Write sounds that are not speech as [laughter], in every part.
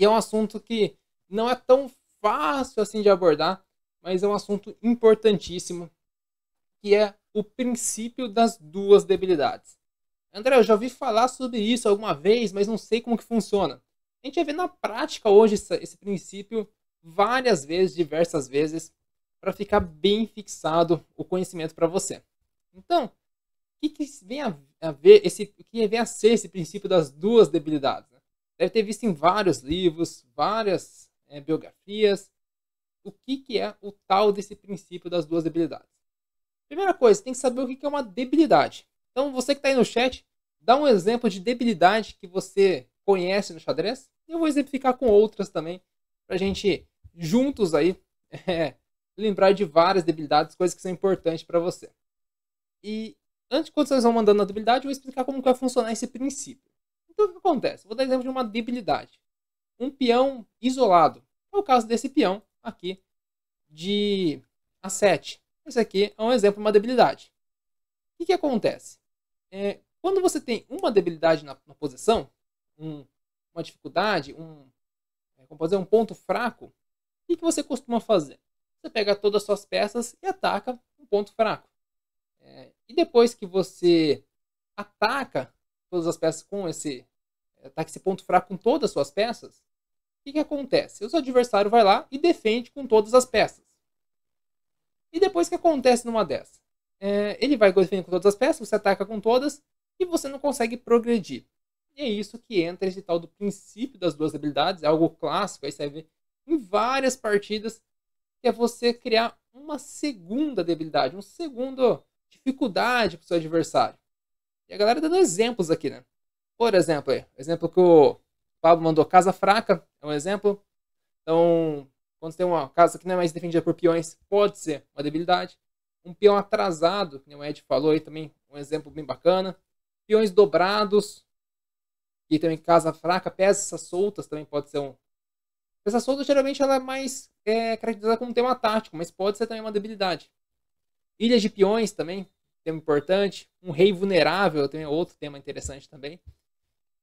E é um assunto que não é tão fácil assim de abordar, mas é um assunto importantíssimo, que é o princípio das duas debilidades. André, eu já ouvi falar sobre isso alguma vez, mas não sei como que funciona. A gente vê na prática hoje esse, princípio várias vezes, diversas vezes, para ficar bem fixado o conhecimento para você. Então, o que, que vem a, a, ver esse, o que vem a ser esse princípio das duas debilidades? Né? deve ter visto em vários livros, várias é, biografias, o que, que é o tal desse princípio das duas debilidades. Primeira coisa, tem que saber o que, que é uma debilidade. Então, você que está aí no chat, dá um exemplo de debilidade que você conhece no xadrez. E eu vou exemplificar com outras também, para a gente, juntos aí, [laughs] é, lembrar de várias debilidades, coisas que são importantes para você. E antes, quando vocês vão mandando a debilidade, eu vou explicar como que vai funcionar esse princípio. Então, o que acontece? Vou dar exemplo de uma debilidade. Um peão isolado. É o caso desse peão aqui de A7. Esse aqui é um exemplo de uma debilidade. O que, que acontece? É, quando você tem uma debilidade na, na posição, um, uma dificuldade, um, é, como fazer um ponto fraco, o que, que você costuma fazer? Você pega todas as suas peças e ataca um ponto fraco. É, e depois que você ataca todas as peças com esse ataque é, tá esse ponto fraco com todas as suas peças, o que, que acontece? O seu adversário vai lá e defende com todas as peças. E depois o que acontece numa dessa? É, ele vai defender com todas as peças, você ataca com todas e você não consegue progredir. E é isso que entra esse tal do princípio das duas habilidades, é algo clássico, aí você vê em várias partidas, que é você criar uma segunda debilidade, uma segunda dificuldade para o seu adversário. E a galera tá dando exemplos aqui, né? Por exemplo, exemplo que o Pablo mandou, casa fraca é um exemplo. Então, quando você tem uma casa que não é mais defendida por peões, pode ser uma debilidade. Um peão atrasado, que o Ed falou aí também, um exemplo bem bacana. Peões dobrados, e também casa fraca, peças soltas também pode ser um. Peça solta geralmente ela é mais é, caracterizada como um tema tático, mas pode ser também uma debilidade. Ilhas de peões também, tema importante. Um rei vulnerável também é outro tema interessante também.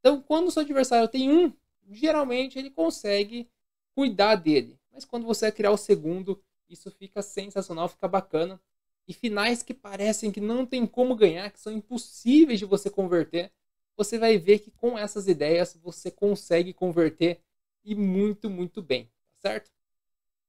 Então, quando o seu adversário tem um, geralmente ele consegue cuidar dele. Mas quando você criar o segundo, isso fica sensacional, fica bacana. E finais que parecem que não tem como ganhar, que são impossíveis de você converter, você vai ver que com essas ideias você consegue converter e muito, muito bem, tá certo?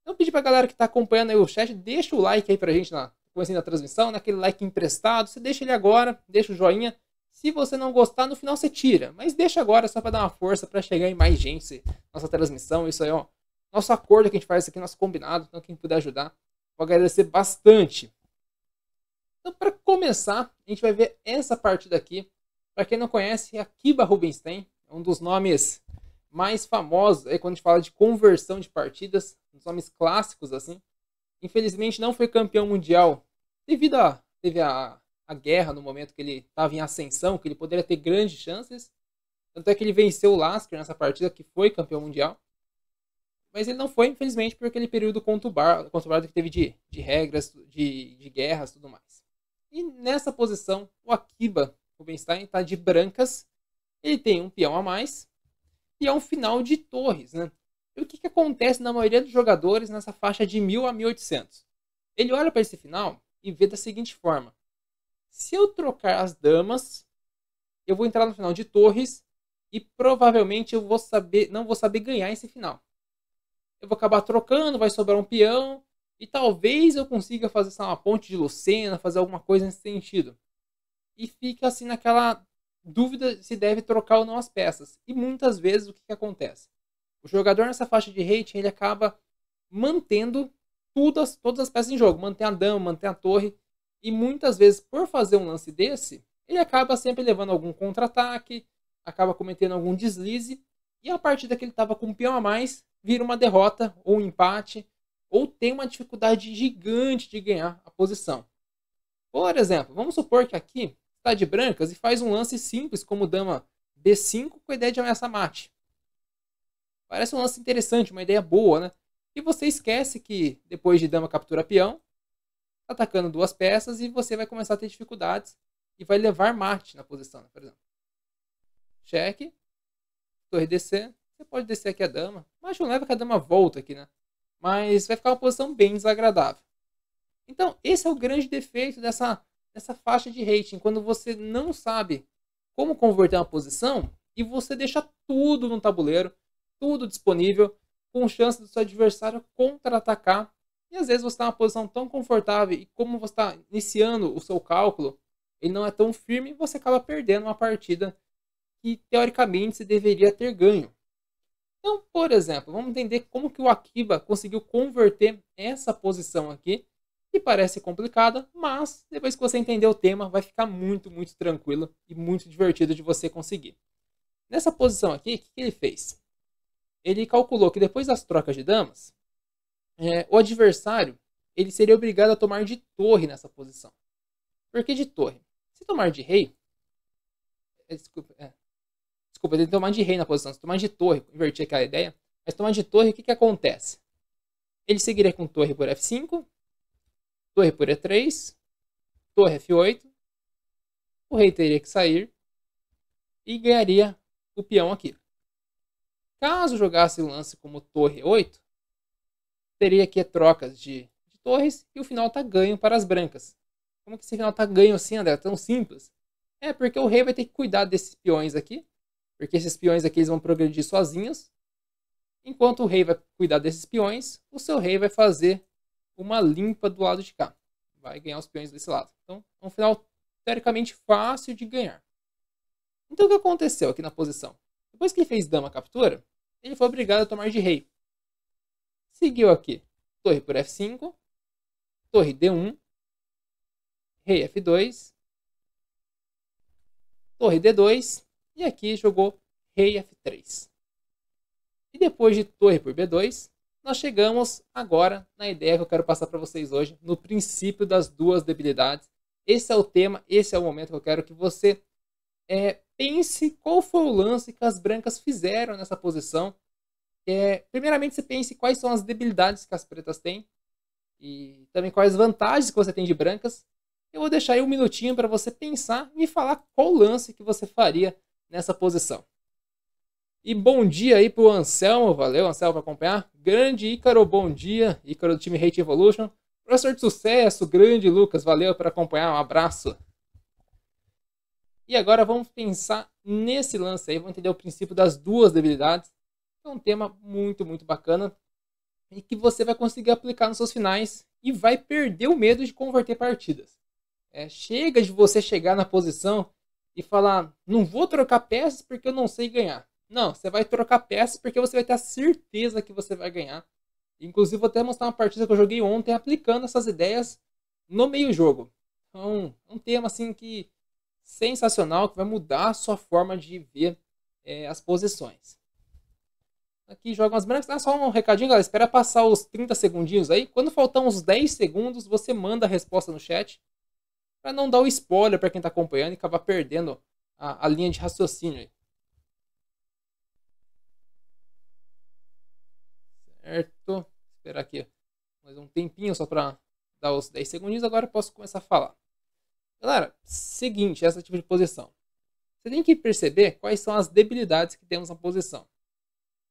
Então, pedir a galera que está acompanhando aí o chat, deixa o like aí para a gente na comecinho a transmissão, naquele né? like emprestado, você deixa ele agora, deixa o joinha, se você não gostar, no final você tira. Mas deixa agora só para dar uma força para chegar em mais gente. Nossa transmissão, isso aí, ó. Nosso acordo que a gente faz aqui, nosso combinado. Então, quem puder ajudar, vou agradecer bastante. Então, para começar, a gente vai ver essa partida aqui. Para quem não conhece, é Akiba Rubinstein é um dos nomes mais famosos aí quando a gente fala de conversão de partidas, um dos nomes clássicos assim. Infelizmente não foi campeão mundial devido a teve a a guerra no momento que ele estava em ascensão, que ele poderia ter grandes chances. Tanto é que ele venceu o Lasker nessa partida, que foi campeão mundial. Mas ele não foi, infelizmente, por aquele período conturbado, que teve de, de regras, de, de guerras tudo mais. E nessa posição, o Akiba Rubinstein está de brancas. Ele tem um peão a mais. E é um final de torres, né? E o que, que acontece na maioria dos jogadores nessa faixa de 1000 a 1800? Ele olha para esse final e vê da seguinte forma: se eu trocar as damas, eu vou entrar no final de torres e provavelmente eu vou saber, não vou saber ganhar esse final. Eu vou acabar trocando, vai sobrar um peão e talvez eu consiga fazer sei uma ponte de lucena, fazer alguma coisa nesse sentido. E fica assim naquela dúvida se deve trocar ou não as peças. E muitas vezes o que, que acontece? O jogador nessa faixa de rating ele acaba mantendo todas, todas as peças em jogo, mantém a dama, mantém a torre, e muitas vezes, por fazer um lance desse, ele acaba sempre levando algum contra-ataque, acaba cometendo algum deslize, e a partida que ele estava com um peão a mais vira uma derrota ou um empate, ou tem uma dificuldade gigante de ganhar a posição. Por exemplo, vamos supor que aqui está de brancas e faz um lance simples como dama b5 com a ideia de ameaça mate. Parece um lance interessante, uma ideia boa, né? E você esquece que depois de dama captura peão, atacando duas peças e você vai começar a ter dificuldades e vai levar mate na posição, né? por exemplo. Cheque, torre descer, você pode descer aqui a dama, mas não leva que a dama volta aqui, né? Mas vai ficar uma posição bem desagradável. Então, esse é o grande defeito dessa, dessa faixa de rating, quando você não sabe como converter uma posição e você deixa tudo no tabuleiro, tudo disponível, com chance do seu adversário contra-atacar e às vezes você está numa posição tão confortável e como você está iniciando o seu cálculo, ele não é tão firme e você acaba perdendo uma partida que teoricamente você deveria ter ganho. Então, por exemplo, vamos entender como que o Akiba conseguiu converter essa posição aqui, que parece complicada, mas depois que você entender o tema, vai ficar muito, muito tranquilo e muito divertido de você conseguir. Nessa posição aqui, o que ele fez? Ele calculou que depois das trocas de damas, é, o adversário ele seria obrigado a tomar de torre nessa posição. Por que de torre? Se tomar de rei. É, desculpa, é, desculpa, ele tomar de rei na posição. Se tomar de torre, inverti aquela ideia. Mas tomar de torre, o que, que acontece? Ele seguiria com torre por F5, torre por E3, torre F8. O rei teria que sair e ganharia o peão aqui. Caso jogasse o lance como torre 8, teria aqui trocas de, de torres e o final está ganho para as brancas. Como que esse final está ganho assim, André? Tão simples? É porque o rei vai ter que cuidar desses peões aqui, porque esses peões aqui eles vão progredir sozinhos. Enquanto o rei vai cuidar desses peões, o seu rei vai fazer uma limpa do lado de cá. Vai ganhar os peões desse lado. Então, é um final teoricamente fácil de ganhar. Então, o que aconteceu aqui na posição? Depois que ele fez dama captura, ele foi obrigado a tomar de rei. Seguiu aqui. Torre por F5. Torre D1. Rei F2. Torre D2. E aqui jogou Rei F3. E depois de torre por B2, nós chegamos agora na ideia que eu quero passar para vocês hoje, no princípio das duas debilidades. Esse é o tema, esse é o momento que eu quero que você é, pense qual foi o lance que as brancas fizeram nessa posição é, primeiramente, você pense quais são as debilidades que as pretas têm e também quais vantagens que você tem de brancas. Eu vou deixar aí um minutinho para você pensar e falar qual lance que você faria nessa posição. E bom dia aí para o Anselmo, valeu Anselmo por acompanhar. Grande Ícaro, bom dia, Ícaro do time Hate Evolution. Professor de sucesso, grande Lucas, valeu por acompanhar, um abraço. E agora vamos pensar nesse lance aí, vamos entender o princípio das duas debilidades é um tema muito, muito bacana e que você vai conseguir aplicar nos seus finais e vai perder o medo de converter partidas. É, chega de você chegar na posição e falar, não vou trocar peças porque eu não sei ganhar. Não, você vai trocar peças porque você vai ter a certeza que você vai ganhar. Inclusive, vou até mostrar uma partida que eu joguei ontem aplicando essas ideias no meio-jogo. Então, um tema assim que sensacional, que vai mudar a sua forma de ver é, as posições. Aqui joga umas brancas. Ah, só um recadinho, galera. Espera passar os 30 segundinhos aí. Quando faltar uns 10 segundos, você manda a resposta no chat. para não dar o um spoiler para quem está acompanhando e acabar perdendo a, a linha de raciocínio aí. Certo. Esperar aqui mais um tempinho só para dar os 10 segundinhos. Agora eu posso começar a falar. Galera, seguinte, essa tipo de posição. Você tem que perceber quais são as debilidades que temos na posição.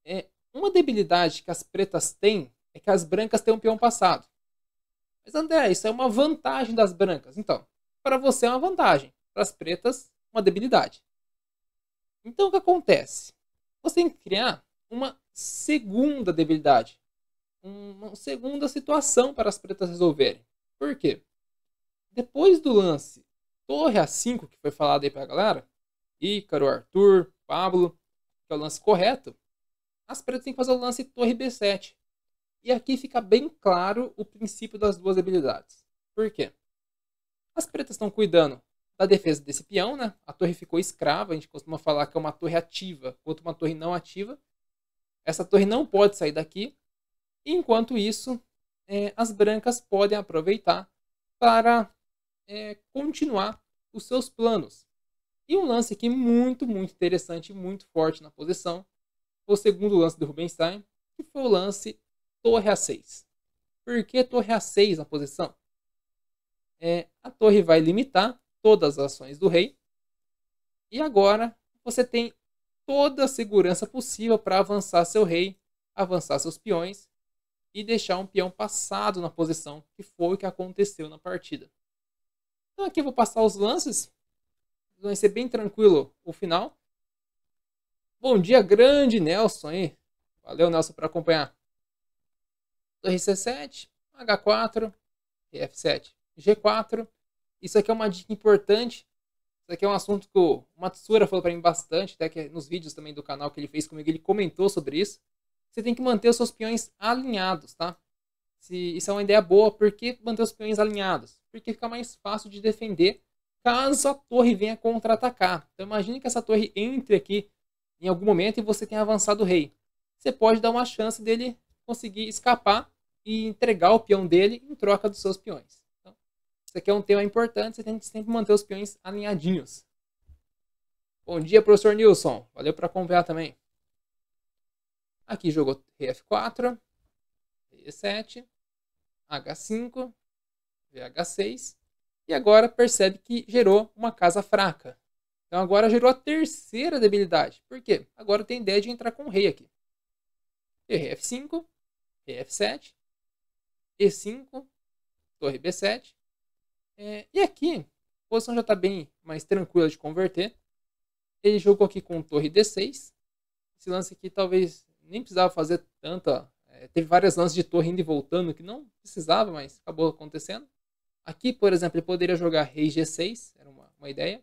É, uma debilidade que as pretas têm é que as brancas têm um peão passado. Mas André, isso é uma vantagem das brancas. Então, para você é uma vantagem, para as pretas, uma debilidade. Então o que acontece? Você tem que criar uma segunda debilidade, uma segunda situação para as pretas resolverem. Por quê? Depois do lance Torre A5, que foi falado aí para a galera, Ícaro, Arthur, Pablo, que é o lance correto, as pretas têm que fazer o lance torre b7. E aqui fica bem claro o princípio das duas habilidades. Por quê? As pretas estão cuidando da defesa desse peão, né? A torre ficou escrava, a gente costuma falar que é uma torre ativa contra uma torre não ativa. Essa torre não pode sair daqui. Enquanto isso, é, as brancas podem aproveitar para é, continuar os seus planos. E um lance aqui muito, muito interessante, muito forte na posição, foi o segundo lance do Rubenstein, que foi o lance torre A6. Por que torre A6 na posição? É, a torre vai limitar todas as ações do rei. E agora você tem toda a segurança possível para avançar seu rei, avançar seus peões e deixar um peão passado na posição, que foi o que aconteceu na partida. Então aqui eu vou passar os lances, vai ser bem tranquilo o final. Bom dia, grande Nelson, hein? Valeu, Nelson, por acompanhar. RC7, H4, F7, G4. Isso aqui é uma dica importante. Isso aqui é um assunto que o Matsura falou para mim bastante, até que nos vídeos também do canal que ele fez comigo, ele comentou sobre isso. Você tem que manter os seus peões alinhados, tá? Se, isso é uma ideia boa, Por que manter os peões alinhados? Porque fica mais fácil de defender caso a torre venha contra-atacar. Então imagine que essa torre entre aqui em algum momento e você tem avançado o rei. Você pode dar uma chance dele conseguir escapar e entregar o peão dele em troca dos seus peões. Então, isso aqui é um tema importante, você tem que sempre manter os peões alinhadinhos. Bom dia, professor Nilson. Valeu para acompanhar também. Aqui jogou rei F4, E7, H5, VH6. E agora percebe que gerou uma casa fraca. Então agora gerou a terceira debilidade. Por quê? Agora tem ideia de entrar com o rei aqui. Rei F5, rei F7, E5, torre B7. É, e aqui, a posição já está bem mais tranquila de converter. Ele jogou aqui com torre D6. Esse lance aqui talvez nem precisava fazer tanta... É, teve várias lances de torre indo e voltando que não precisava, mas acabou acontecendo. Aqui, por exemplo, ele poderia jogar rei G6, era uma, uma ideia.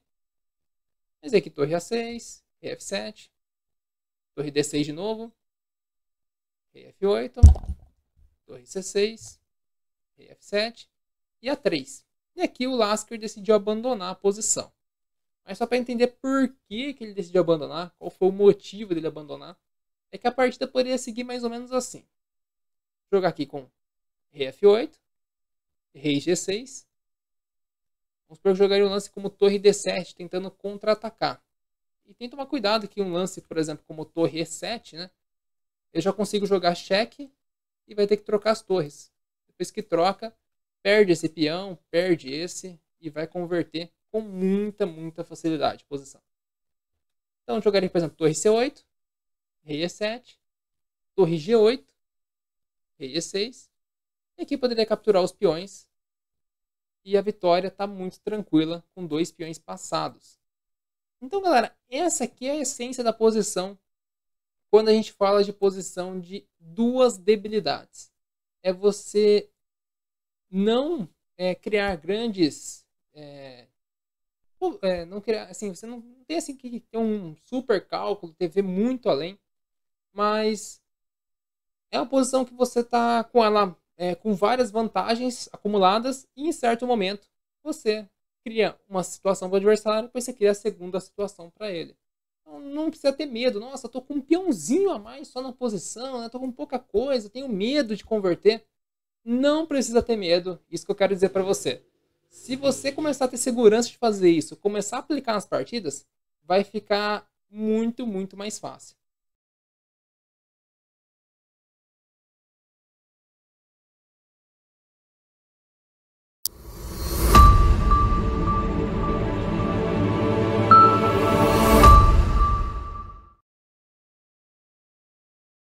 Mas aqui torre A6, rei F7, torre D6 de novo, rei F8, torre C6, rei F7 e A3. E aqui o Lasker decidiu abandonar a posição. Mas só para entender por que, que ele decidiu abandonar, qual foi o motivo dele abandonar, é que a partida poderia seguir mais ou menos assim. Vou jogar aqui com rei F8, rei G6, Vamos supor que jogaria um lance como torre D7, tentando contra-atacar. E tem que tomar cuidado que um lance, por exemplo, como torre E7, né? Eu já consigo jogar cheque e vai ter que trocar as torres. Depois que troca, perde esse peão, perde esse e vai converter com muita, muita facilidade posição. Então jogaria, por exemplo, torre C8, rei E7, torre G8, rei E6. E aqui poderia capturar os peões e a vitória está muito tranquila com dois peões passados. Então, galera, essa aqui é a essência da posição quando a gente fala de posição de duas debilidades. É você não é, criar grandes. É, é, não criar, assim, você não tem assim, que ter um super cálculo, TV muito além, mas é uma posição que você está com ela é, com várias vantagens acumuladas e em certo momento você cria uma situação do adversário, depois você cria a segunda situação para ele. Então, não precisa ter medo. Nossa, estou com um peãozinho a mais só na posição, né? com pouca coisa, tenho medo de converter. Não precisa ter medo, isso que eu quero dizer para você. Se você começar a ter segurança de fazer isso, começar a aplicar nas partidas, vai ficar muito, muito mais fácil.